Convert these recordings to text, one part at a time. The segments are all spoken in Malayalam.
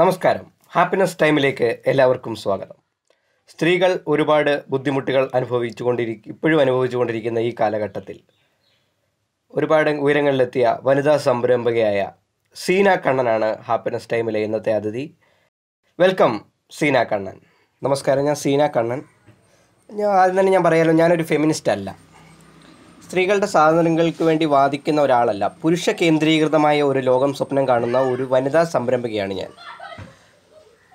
നമസ്കാരം ഹാപ്പിനെസ് ടൈമിലേക്ക് എല്ലാവർക്കും സ്വാഗതം സ്ത്രീകൾ ഒരുപാട് ബുദ്ധിമുട്ടുകൾ അനുഭവിച്ചു കൊണ്ടിരിക്കും ഇപ്പോഴും അനുഭവിച്ചു കൊണ്ടിരിക്കുന്ന ഈ കാലഘട്ടത്തിൽ ഒരുപാട് ഉയരങ്ങളിലെത്തിയ വനിതാ സംരംഭകയായ സീന കണ്ണനാണ് ഹാപ്പിനെസ് ടൈമിലെ ഇന്നത്തെ അതിഥി വെൽക്കം സീന കണ്ണൻ നമസ്കാരം ഞാൻ സീന കണ്ണൻ ഞാൻ ആദ്യം തന്നെ ഞാൻ പറയാമല്ലോ ഞാനൊരു ഫെമിനിസ്റ്റ് അല്ല സ്ത്രീകളുടെ സാധനങ്ങൾക്ക് വേണ്ടി വാദിക്കുന്ന ഒരാളല്ല പുരുഷ കേന്ദ്രീകൃതമായ ഒരു ലോകം സ്വപ്നം കാണുന്ന ഒരു വനിതാ സംരംഭകയാണ് ഞാൻ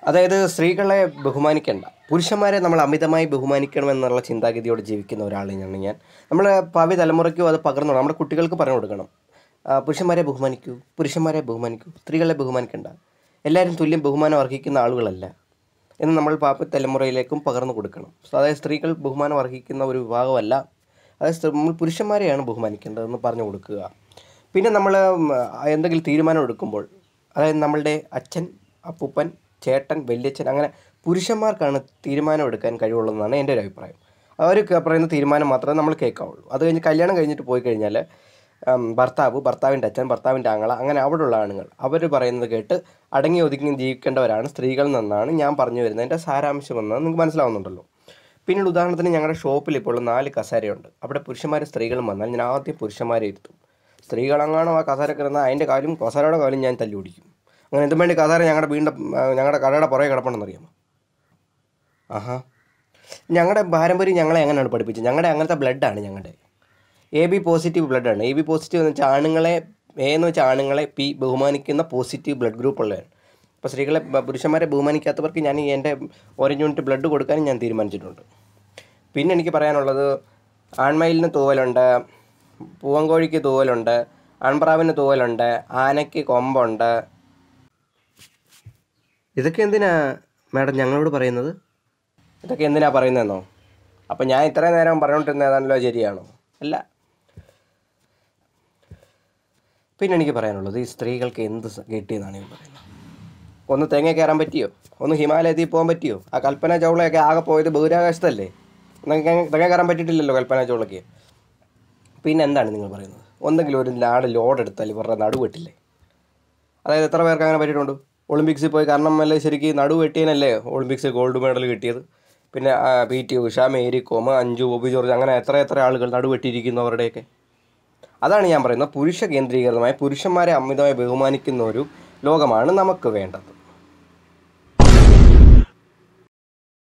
അതായത് സ്ത്രീകളെ ബഹുമാനിക്കേണ്ട പുരുഷന്മാരെ നമ്മൾ അമിതമായി ബഹുമാനിക്കണം എന്നുള്ള ചിന്താഗതിയോട് ജീവിക്കുന്ന ഒരാളാണ് ഞാൻ നമ്മൾ ഭാവി തലമുറയ്ക്കും അത് പകർന്നു നമ്മുടെ കുട്ടികൾക്ക് പറഞ്ഞു കൊടുക്കണം പുരുഷന്മാരെ ബഹുമാനിക്കൂ പുരുഷന്മാരെ ബഹുമാനിക്കൂ സ്ത്രീകളെ ബഹുമാനിക്കേണ്ട എല്ലാവരും തുല്യം ബഹുമാനം അർഹിക്കുന്ന ആളുകളല്ല എന്ന് നമ്മൾ പാപ്പ തലമുറയിലേക്കും പകർന്നു കൊടുക്കണം അതായത് സ്ത്രീകൾ ബഹുമാനം അർഹിക്കുന്ന ഒരു വിഭാഗമല്ല അതായത് നമ്മൾ പുരുഷന്മാരെയാണ് ബഹുമാനിക്കേണ്ടതെന്ന് പറഞ്ഞു കൊടുക്കുക പിന്നെ നമ്മൾ എന്തെങ്കിലും തീരുമാനം എടുക്കുമ്പോൾ അതായത് നമ്മളുടെ അച്ഛൻ അപ്പൂപ്പൻ ചേട്ടൻ വല്യച്ഛൻ അങ്ങനെ പുരുഷന്മാർക്കാണ് തീരുമാനമെടുക്കാൻ കഴിവുള്ളതെന്നാണ് എൻ്റെ ഒരു അഭിപ്രായം അവർ പറയുന്ന തീരുമാനം മാത്രമേ നമ്മൾ കേൾക്കാവുള്ളൂ അത് കഴിഞ്ഞ് കല്യാണം കഴിഞ്ഞിട്ട് പോയി കഴിഞ്ഞാൽ ഭർത്താവ് ഭർത്താവിൻ്റെ അച്ഛൻ ഭർത്താവിൻ്റെ ആങ്ങള അങ്ങനെ അവിടെയുള്ള ആണുങ്ങൾ അവർ പറയുന്നത് കേട്ട് അടങ്ങി ഒതുങ്ങി ജീവിക്കേണ്ടവരാണ് സ്ത്രീകൾ നിന്നാണ് ഞാൻ പറഞ്ഞു വരുന്നത് സാരാംശം എന്ന് നിങ്ങൾക്ക് മനസ്സിലാവുന്നുണ്ടല്ലോ പിന്നീട് ഉദാഹരണത്തിന് ഞങ്ങളുടെ ഷോപ്പിൽ ഇപ്പോൾ നാല് കസേരയുണ്ട് അവിടെ പുരുഷന്മാരും സ്ത്രീകളും വന്നാൽ ഞാൻ ആദ്യം പുരുഷന്മാരെ ഇരുത്തും സ്ത്രീകളങ്ങാണോ ആ കസേര കിടന്നാൽ അതിൻ്റെ കാലും കസേരയുടെ കാലും ഞാൻ തല്ലി പിടിക്കും അങ്ങനെ എന്തും വേണ്ടി കസേര ഞങ്ങളുടെ വീണ്ടും ഞങ്ങളുടെ കടയുടെ പുറകെ കിടപ്പുണ്ടെന്നറിയാമോ ആഹാ ഞങ്ങളുടെ പാരമ്പര്യം ഞങ്ങളെ എങ്ങനെയാണ് പഠിപ്പിച്ചത് ഞങ്ങളുടെ അങ്ങനത്തെ ബ്ലഡാണ് ഞങ്ങളുടെ എ ബി പോസിറ്റീവ് ബ്ലഡാണ് എ ബി പോസിറ്റീവ് എന്ന് വെച്ചാൽ ആണുങ്ങളെ എ എന്ന് വെച്ചാൽ ആണുങ്ങളെ പി ബഹുമാനിക്കുന്ന പോസിറ്റീവ് ബ്ലഡ് ഗ്രൂപ്പ് ഉള്ളതാണ് അപ്പോൾ സ്ത്രീകളെ പുരുഷന്മാരെ ബഹുമാനിക്കാത്തവർക്ക് ഞാൻ എൻ്റെ ഓറഞ്ച് യൂണിറ്റ് ബ്ലഡ് കൊടുക്കാനും ഞാൻ തീരുമാനിച്ചിട്ടുണ്ട് പിന്നെ എനിക്ക് പറയാനുള്ളത് ആൺമയിലിന് തൂവലുണ്ട് പൂവങ്കോഴിക്ക് തൂവലുണ്ട് ആൺപ്രാവിന് തൂവലുണ്ട് ആനയ്ക്ക് കൊമ്പുണ്ട് ഇതൊക്കെ എന്തിനാ മാഡം ഞങ്ങളോട് പറയുന്നത് ഇതൊക്കെ എന്തിനാ പറയുന്നതെന്നോ അപ്പം ഞാൻ ഇത്രയും നേരം പറഞ്ഞുകൊണ്ടിരുന്ന ഏതാണല്ലോ ശരിയാണോ അല്ല പിന്നെ എനിക്ക് പറയാനുള്ളത് ഈ സ്ത്രീകൾക്ക് എന്ത് കിട്ടിയെന്നാണ് ഞാൻ പറയുന്നത് ഒന്ന് തേങ്ങ കയറാൻ പറ്റിയോ ഒന്ന് ഹിമാലയത്തിൽ പോകാൻ പറ്റിയോ ആ കൽപ്പന ചൗളയൊക്കെ ആകെ പോയത് ബഹിരാകാശത്തല്ലേ തേങ്ങ കയറാൻ പറ്റിയിട്ടില്ലല്ലോ കൽപ്പന ചൗളയ്ക്ക് പിന്നെ എന്താണ് നിങ്ങൾ പറയുന്നത് ഒന്നെങ്കിലും ഒരു നാട് ലോഡ് എടുത്താൽ ഇവരുടെ നടുവെട്ടില്ലേ അതായത് എത്ര പേർക്ക് അങ്ങനെ പറ്റിയിട്ടുണ്ട് ഒളിമ്പിക്സിൽ പോയി കാരണം അല്ലേ ശരിക്കും നടുവെട്ടിയനല്ലേ ഒളിമ്പിക്സ് ഗോൾഡ് മെഡൽ കിട്ടിയത് പിന്നെ പി ടി ഉഷ മേരി കോമ അഞ്ജു ബോബി ജോർജ് അങ്ങനെ എത്ര എത്ര ആളുകൾ നടുവെട്ടിയിരിക്കുന്നവരുടെയൊക്കെ അതാണ് ഞാൻ പറയുന്നത് പുരുഷ കേന്ദ്രീകൃതമായ പുരുഷന്മാരെ അമിതമായി ബഹുമാനിക്കുന്ന ഒരു ലോകമാണ് നമുക്ക് വേണ്ടത്